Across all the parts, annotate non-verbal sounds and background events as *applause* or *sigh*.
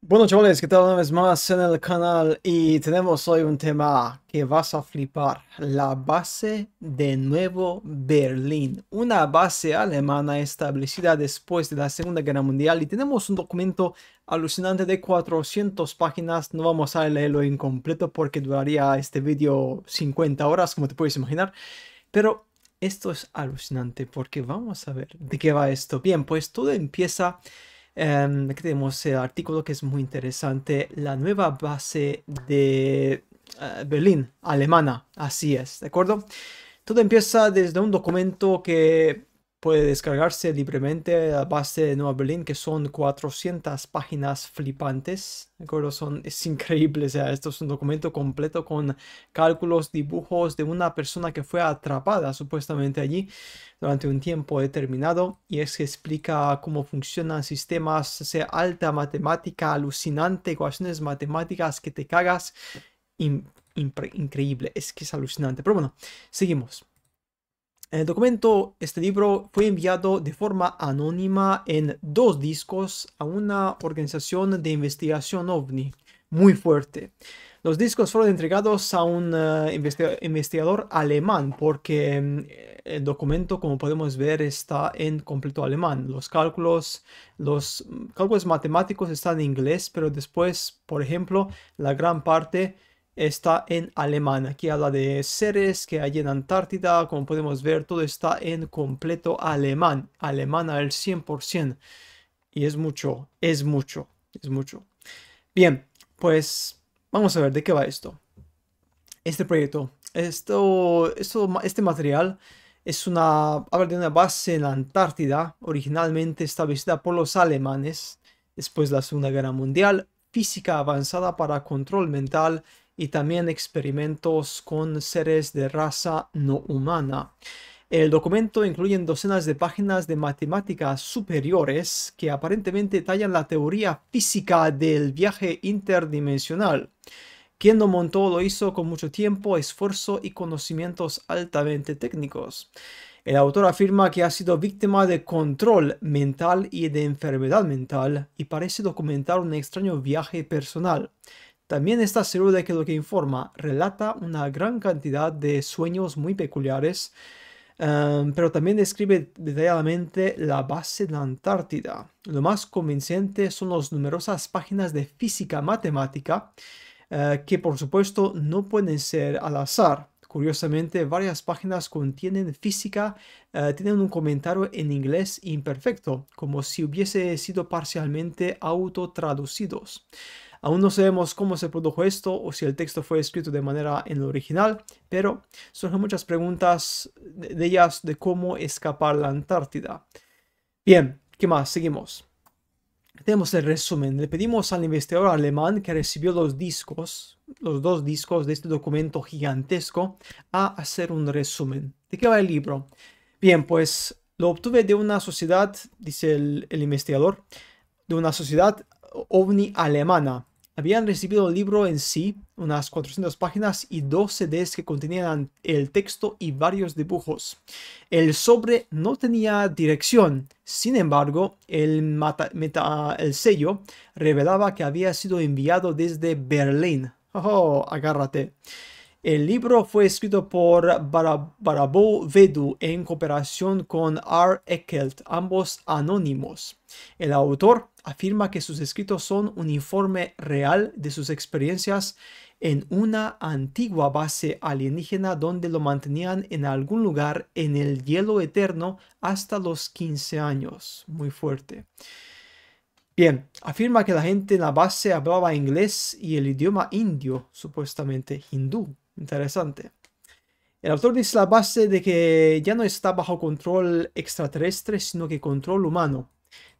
Bueno chavales, ¿qué tal una vez más en el canal? Y tenemos hoy un tema que vas a flipar, la base de Nuevo Berlín, una base alemana establecida después de la Segunda Guerra Mundial y tenemos un documento alucinante de 400 páginas, no vamos a leerlo incompleto porque duraría este vídeo 50 horas como te puedes imaginar, pero esto es alucinante porque vamos a ver de qué va esto. Bien, pues todo empieza aquí tenemos el artículo que es muy interesante. La nueva base de eh, Berlín, alemana. Así es, ¿de acuerdo? Todo empieza desde un documento que puede descargarse libremente a base de Nueva Berlín, que son 400 páginas flipantes. ¿De acuerdo? es increíble. O sea, esto es un documento completo con cálculos, dibujos de una persona que fue atrapada supuestamente allí durante un tiempo determinado. Y es que explica cómo funcionan sistemas, sea, alta matemática, alucinante, ecuaciones matemáticas que te cagas. increíble, es que es alucinante. Pero bueno, seguimos. El documento, este libro, fue enviado de forma anónima en dos discos a una organización de investigación ovni muy fuerte. Los discos fueron entregados a un eh, investigador alemán porque mm, el documento, como podemos ver, está en completo alemán. Los cálculos, los mm, cálculos matemáticos están en inglés, pero después, por ejemplo, la gran parte está en alemán. Aquí habla de seres que hay en Antártida. Como podemos ver, todo está en completo alemán. Alemán al 100%. Y es mucho, es mucho, es mucho. Bien, pues vamos a ver de qué va esto. Este proyecto, esto, esto este material es una, habla de una base en Antártida, originalmente establecida por los alemanes después de la Segunda Guerra Mundial, física avanzada para control mental y también experimentos con seres de raza no humana. El documento incluye docenas de páginas de matemáticas superiores que aparentemente tallan la teoría física del viaje interdimensional. Quien lo montó lo hizo con mucho tiempo, esfuerzo y conocimientos altamente técnicos. El autor afirma que ha sido víctima de control mental y de enfermedad mental y parece documentar un extraño viaje personal. También está seguro de que lo que informa relata una gran cantidad de sueños muy peculiares, em, pero también describe detalladamente la base de la Antártida. Lo más convincente son las numerosas páginas de física matemática, eh, que por supuesto no pueden ser al azar. Curiosamente, varias páginas contienen física, eh, tienen un comentario en inglés imperfecto, como si hubiese sido parcialmente autotraducidos. traducidos Aún no sabemos cómo se produjo esto o si el texto fue escrito de manera en el original, pero surgen muchas preguntas de ellas de cómo escapar la Antártida. Bien, ¿qué más? Seguimos. Tenemos el resumen. Le pedimos al investigador alemán que recibió los discos, los dos discos de este documento gigantesco, a hacer un resumen. ¿De qué va el libro? Bien, pues lo obtuve de una sociedad, dice el, el investigador, de una sociedad ovni alemana. Habían recibido el libro en sí, unas 400 páginas y dos CDs que contenían el texto y varios dibujos. El sobre no tenía dirección, sin embargo, el, el sello revelaba que había sido enviado desde Berlín. ¡Oh, agárrate! El libro fue escrito por Baraboo Vedu en cooperación con R. Eckelt, ambos anónimos. El autor afirma que sus escritos son un informe real de sus experiencias en una antigua base alienígena donde lo mantenían en algún lugar en el hielo eterno hasta los 15 años. Muy fuerte. Bien, afirma que la gente en la base hablaba inglés y el idioma indio, supuestamente hindú. Interesante. El autor dice la base de que ya no está bajo control extraterrestre, sino que control humano.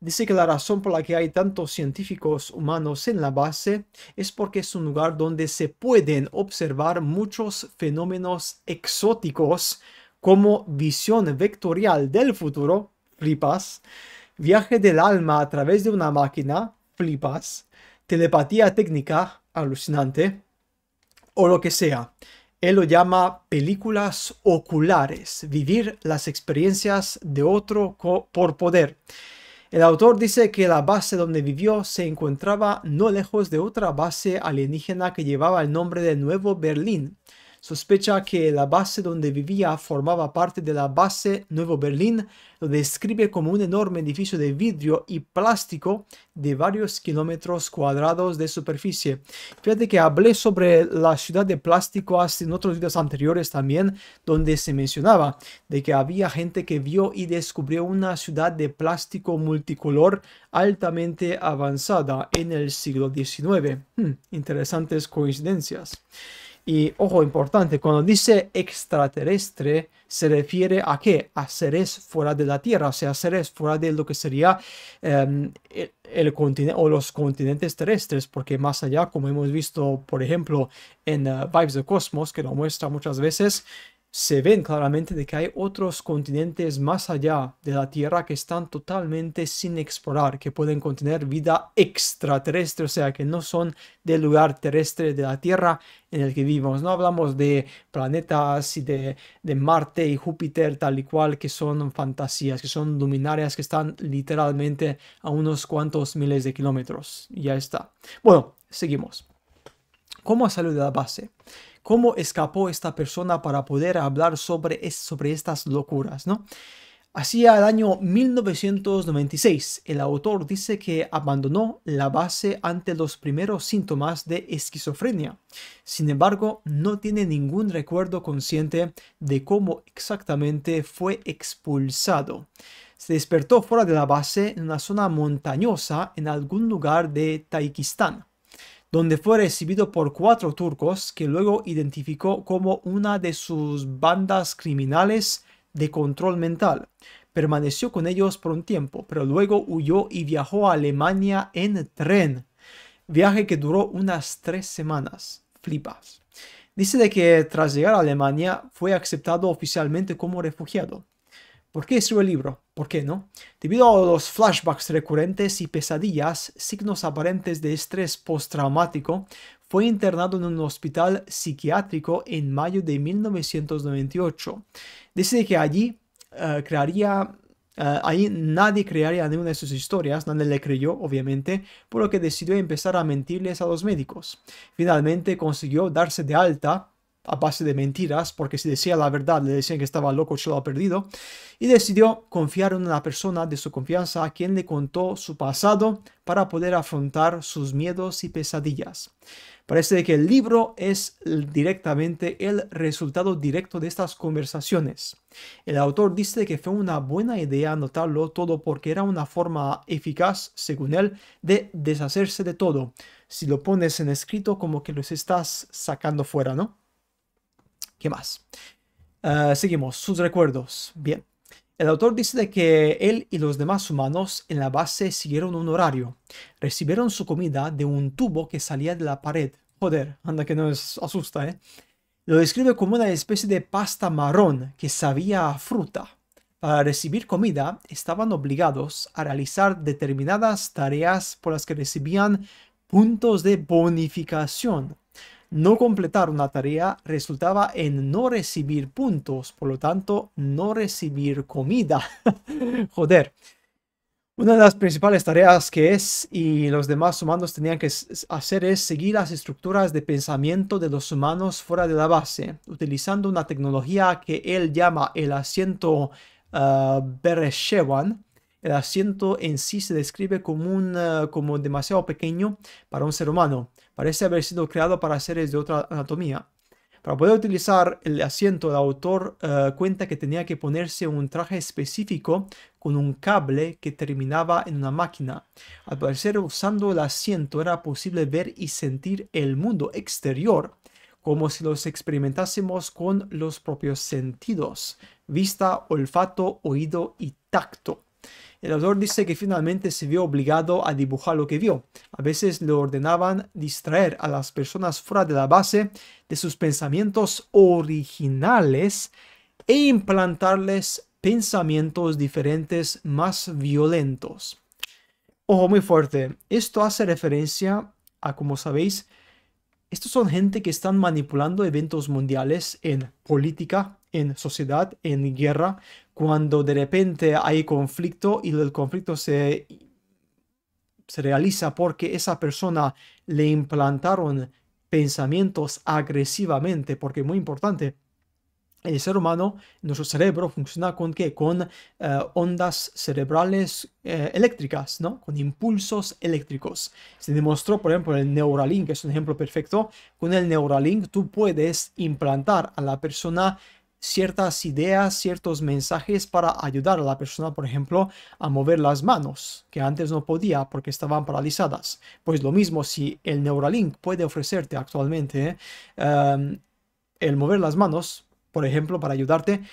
Dice que la razón por la que hay tantos científicos humanos en la base es porque es un lugar donde se pueden observar muchos fenómenos exóticos como visión vectorial del futuro, flipas, viaje del alma a través de una máquina, flipas, telepatía técnica, alucinante, o lo que sea. Él lo llama películas oculares, vivir las experiencias de otro por poder. El autor dice que la base donde vivió se encontraba no lejos de otra base alienígena que llevaba el nombre de Nuevo Berlín sospecha que la base donde vivía formaba parte de la base Nuevo Berlín, lo describe como un enorme edificio de vidrio y plástico de varios kilómetros cuadrados de superficie. Fíjate que hablé sobre la ciudad de plástico en otros videos anteriores también, donde se mencionaba de que había gente que vio y descubrió una ciudad de plástico multicolor altamente avanzada en el siglo XIX. Hmm, interesantes coincidencias. Y ojo, importante, cuando dice extraterrestre, se refiere a qué? A seres fuera de la Tierra, o sea, seres fuera de lo que sería em, el, continente o los continentes terrestres, porque más allá, como hemos visto, por ejemplo, en eh, Vibes of Cosmos, que lo muestra muchas veces, se ven claramente de que hay otros continentes más allá de la Tierra que están totalmente sin explorar, que pueden contener vida extraterrestre, o sea, que no son del lugar terrestre de la Tierra en el que vivimos. No hablamos de planetas y de, de Marte y Júpiter tal y cual, que son fantasías, que son luminarias que están literalmente a unos cuantos miles de kilómetros. Ya está. Bueno, seguimos cómo salió de la base, cómo escapó esta persona para poder hablar sobre, sobre estas locuras, ¿no? Hacia el año 1996, el autor dice que abandonó la base ante los primeros síntomas de esquizofrenia. Sin embargo, no tiene ningún recuerdo consciente de cómo exactamente fue expulsado. Se despertó fuera de la base en una zona montañosa en algún lugar de Taikistán donde fue recibido por cuatro turcos que luego identificó como una de sus bandas criminales de control mental. Permaneció con ellos por un tiempo, pero luego huyó y viajó a Alemania en tren. Viaje que duró unas tres semanas. Flipas. Dice de que tras llegar a Alemania fue aceptado oficialmente como refugiado. ¿Por qué escribió el libro? ¿Por qué no? Debido a los flashbacks recurrentes y pesadillas, signos aparentes de estrés postraumático, fue internado en un hospital psiquiátrico en mayo de 1998. Dice que allí eh, eh, ahí nadie crearía ninguna de sus historias, nadie le creyó, obviamente, por lo que decidió empezar a mentirles a los médicos. Finalmente consiguió darse de alta a base de mentiras, porque si decía la verdad le decían que estaba loco, lo se ha perdido, y decidió confiar en una persona de su confianza a quien le contó su pasado para poder afrontar sus miedos y pesadillas. Parece que el libro es directamente el resultado directo de estas conversaciones. El autor dice que fue una buena idea anotarlo todo porque era una forma eficaz, según él, de deshacerse de todo. Si lo pones en escrito como que los estás sacando fuera, ¿no? más? Ah, seguimos, sus recuerdos. Bien. El autor dice que él y los demás humanos en la base siguieron un horario. Recibieron su comida de un tubo que salía de la pared. Joder, anda que no nos asusta, ¿eh? Lo describe como una especie de pasta marrón que sabía a fruta. Para recibir comida estaban obligados a realizar determinadas tareas por las que recibían puntos de bonificación. No completar una tarea resultaba en no recibir puntos, por lo tanto, no recibir comida. *laughs* Joder. Una de las principales tareas que es y los demás humanos tenían que hacer es seguir las estructuras de pensamiento de los humanos fuera de la base, utilizando una tecnología que él llama el asiento ah, Bereshewan. El asiento en sí se describe como, un, ah, como demasiado pequeño para un ser humano parece haber sido creado para seres de otra anatomía. Para poder utilizar el asiento, el autor eh, cuenta que tenía que ponerse un traje específico con un cable que terminaba en una máquina. Al parecer, usando el asiento era posible ver y sentir el mundo exterior como si los experimentásemos con los propios sentidos, vista, olfato, oído y tacto. El autor dice que finalmente se vio obligado a dibujar lo que vio. A veces le ordenaban distraer a las personas fuera de la base de sus pensamientos originales e implantarles pensamientos diferentes más violentos. Ojo muy fuerte, esto hace referencia a, como sabéis, estos son gente que están manipulando eventos mundiales en política, en sociedad, en guerra, cuando de repente hay conflicto y el conflicto se, se realiza porque esa persona le implantaron pensamientos agresivamente, porque muy importante, el ser humano, nuestro cerebro funciona con qué? Con eh, ondas cerebrales eh, eléctricas, ¿no? Con impulsos eléctricos. Se demostró, por ejemplo, el Neuralink, que es un ejemplo perfecto. Con el Neuralink tú puedes implantar a la persona ciertas ideas, ciertos mensajes para ayudar a la persona, por ejemplo, a mover las manos, que antes no podía porque estaban paralizadas. Pues lo mismo si el Neuralink puede ofrecerte actualmente eh, el mover las manos, por ejemplo, para ayudarte,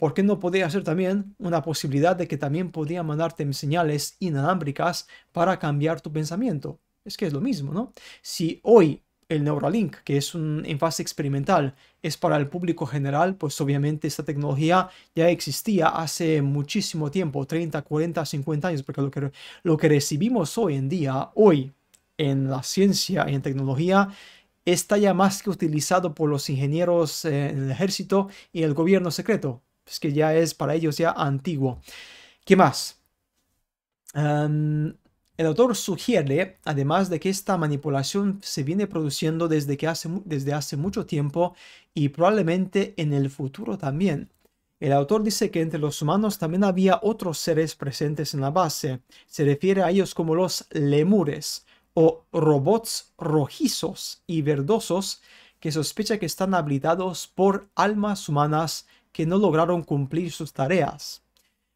¿por qué no podría ser también una posibilidad de que también podía mandarte señales inalámbricas para cambiar tu pensamiento? Es que es lo mismo, ¿no? Si hoy el Neuralink, que es un en fase experimental, es para el público general, pues obviamente esta tecnología ya existía hace muchísimo tiempo, 30, 40, 50 años, porque lo que, lo que recibimos hoy en día, hoy, en la ciencia y en tecnología, está ya más que utilizado por los ingenieros eh, en el ejército y el gobierno secreto. Es que ya es para ellos ya antiguo. ¿Qué más? el autor sugiere, además, de que esta manipulación se viene produciendo desde, que hace, desde hace mucho tiempo y probablemente en el futuro también. El autor dice que entre los humanos también había otros seres presentes en la base. Se refiere a ellos como los lemures, o robots rojizos y verdosos que sospecha que están habilitados por almas humanas que no lograron cumplir sus tareas.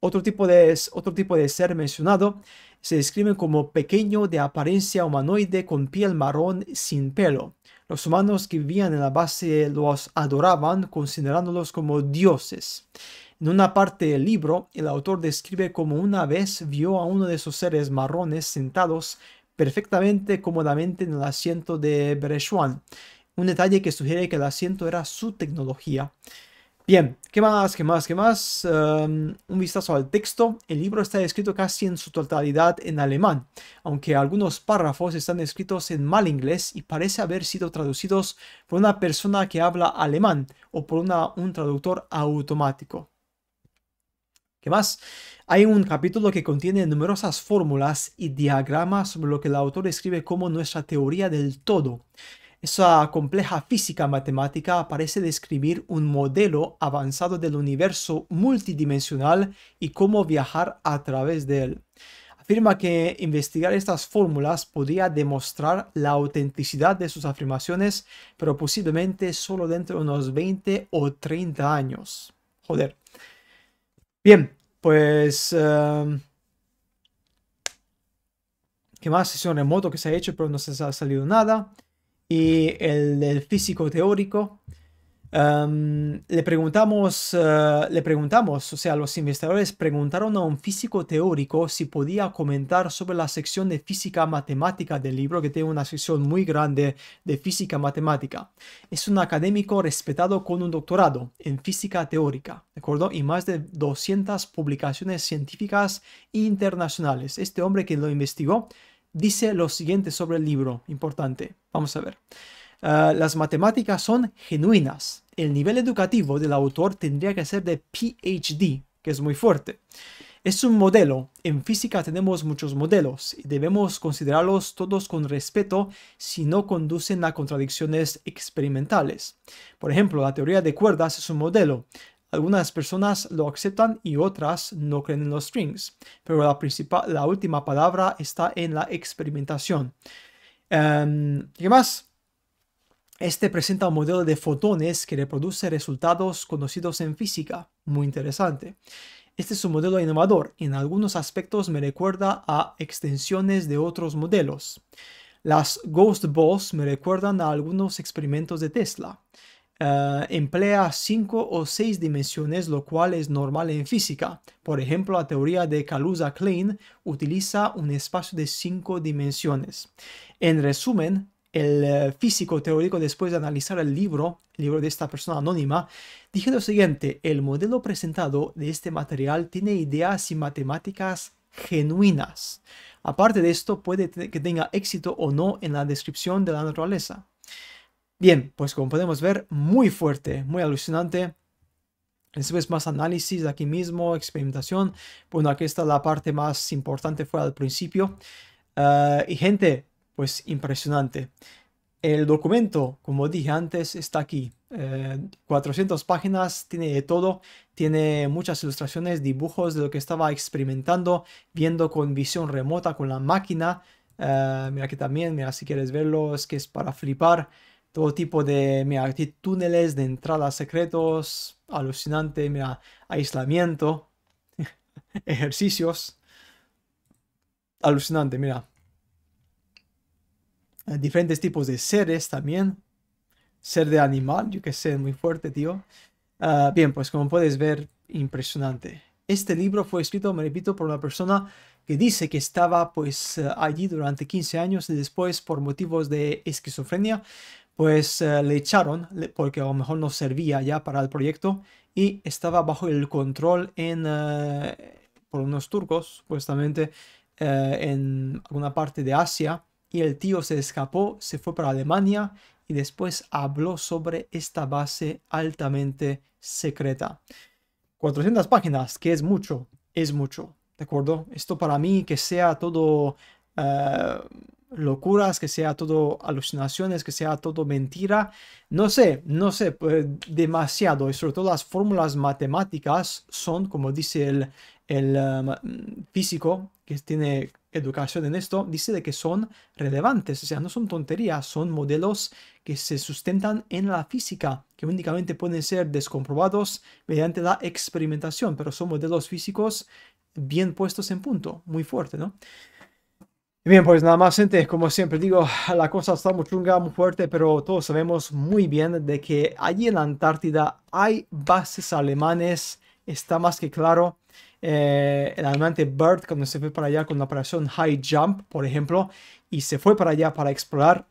Otro tipo de, otro tipo de ser mencionado se describe como pequeño de apariencia humanoide con piel marrón sin pelo. Los humanos que vivían en la base los adoraban considerándolos como dioses. En una parte del libro, el autor describe cómo una vez vio a uno de esos seres marrones sentados perfectamente cómodamente en el asiento de Berechuan. Un detalle que sugiere que el asiento era su tecnología. Bien, ¿qué más? ¿Qué más? ¿Qué más? Em, un vistazo al texto. El libro está escrito casi en su totalidad en alemán, aunque algunos párrafos están escritos en mal inglés y parece haber sido traducidos por una persona que habla alemán o por un traductor automático. ¿Qué más? Hay un capítulo que contiene numerosas fórmulas y diagramas sobre lo que el autor escribe como nuestra teoría del todo. Esa compleja física matemática parece describir un modelo avanzado del universo multidimensional y cómo viajar a través de él afirma que investigar estas fórmulas podría demostrar la autenticidad de sus afirmaciones, pero posiblemente solo dentro de unos 20 o 30 años. Joder, Bien, pues... Em, ¿Qué más? Sesión remoto que se ha hecho, pero no se ha salido nada. Y el físico teórico le preguntamos, eh, le preguntamos, o sea, los investigadores preguntaron a un físico teórico si podía comentar sobre la sección de física matemática del libro, que tiene una sección muy grande de física matemática. Es un académico respetado con un doctorado en física teórica, ¿de acuerdo? Y más de 200 publicaciones científicas internacionales. Este hombre que lo investigó dice lo siguiente sobre el libro, importante. Vamos a ver. Ah, las matemáticas son genuinas. El nivel educativo del autor tendría que ser de PhD, que es muy fuerte. Es un modelo. En física tenemos muchos modelos y debemos considerarlos todos con respeto si no conducen a contradicciones experimentales. Por ejemplo, la teoría de cuerdas es un modelo. Algunas personas lo aceptan y otras no creen en los strings, pero la, última palabra está en la experimentación. Em, ¿Qué más? Este presenta un modelo de fotones que reproduce resultados conocidos en física, muy interesante. Este es un modelo innovador en algunos aspectos me recuerda a extensiones de otros modelos. Las Ghost Balls me recuerdan a algunos experimentos de Tesla. Eh, emplea cinco o seis dimensiones, lo cual es normal en física. Por ejemplo, la teoría de Kaluza-Klein utiliza un espacio de cinco dimensiones. En resumen, el eh, físico teórico, después de analizar el libro, el libro de esta persona anónima, dije lo siguiente, el modelo presentado de este material tiene ideas y matemáticas genuinas. Aparte de esto, puede que tenga éxito o no en la descripción de la naturaleza. Bien, pues como podemos ver, muy fuerte, muy alucinante. Después más análisis de aquí mismo, experimentación. Bueno, aquí está la parte más importante, fue al principio. Eh, y gente, pues impresionante. El documento, como dije antes, está aquí. 400 eh, páginas, tiene de todo, tiene muchas ilustraciones, dibujos de lo que estaba experimentando, viendo con visión remota con la máquina. Eh, mira que también, mira si quieres verlo, es que es para flipar. Todo tipo de, mira, túneles de entradas secretos, alucinante, mira, aislamiento, *laughs* ejercicios. Alucinante, mira. Eh, diferentes tipos de seres también. Ser de animal, yo que sé, muy fuerte, tío. Ah, bien, pues como puedes ver, impresionante. Este libro fue escrito, me repito, por una persona que dice que estaba pues eh, allí durante 15 años y después por motivos de esquizofrenia pues eh, le echaron porque a lo mejor no servía ya para el proyecto y estaba bajo el control en, por unos turcos supuestamente en alguna parte de Asia y el tío se escapó, se fue para Alemania y después habló sobre esta base altamente secreta. 400 páginas, que es mucho, es mucho, ¿de acuerdo? Esto para mí que sea todo eh, locuras, que sea todo alucinaciones, que sea todo mentira, no sé, no sé, pues, demasiado, y sobre todo las fórmulas matemáticas son, como dice el, el eh, físico, que tiene educación en esto, dice de que son relevantes, o sea, no son tonterías, son modelos que se sustentan en la física, que únicamente pueden ser descomprobados mediante la experimentación, pero son modelos físicos bien puestos en punto, muy fuerte, ¿no? Bien, pues nada más, gente, como siempre digo, *laughs* la cosa está muy chunga, muy fuerte, pero todos sabemos muy bien de que allí en la Antártida hay bases alemanes, está más que claro. Eh, el almirante Bird cuando se fue para allá con la operación High Jump, por ejemplo, y se fue para allá para explorar,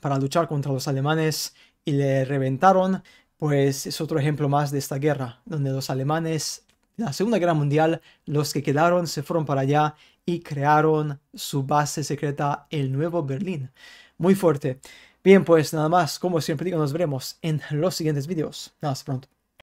para luchar contra los alemanes y le reventaron, pues es otro ejemplo más de esta guerra, donde los alemanes, la Segunda Guerra Mundial, los que quedaron se fueron para allá y crearon su base secreta, el Nuevo Berlín. Muy fuerte. Bien, pues nada más, como siempre digo, nos veremos en los siguientes vídeos. más pronto.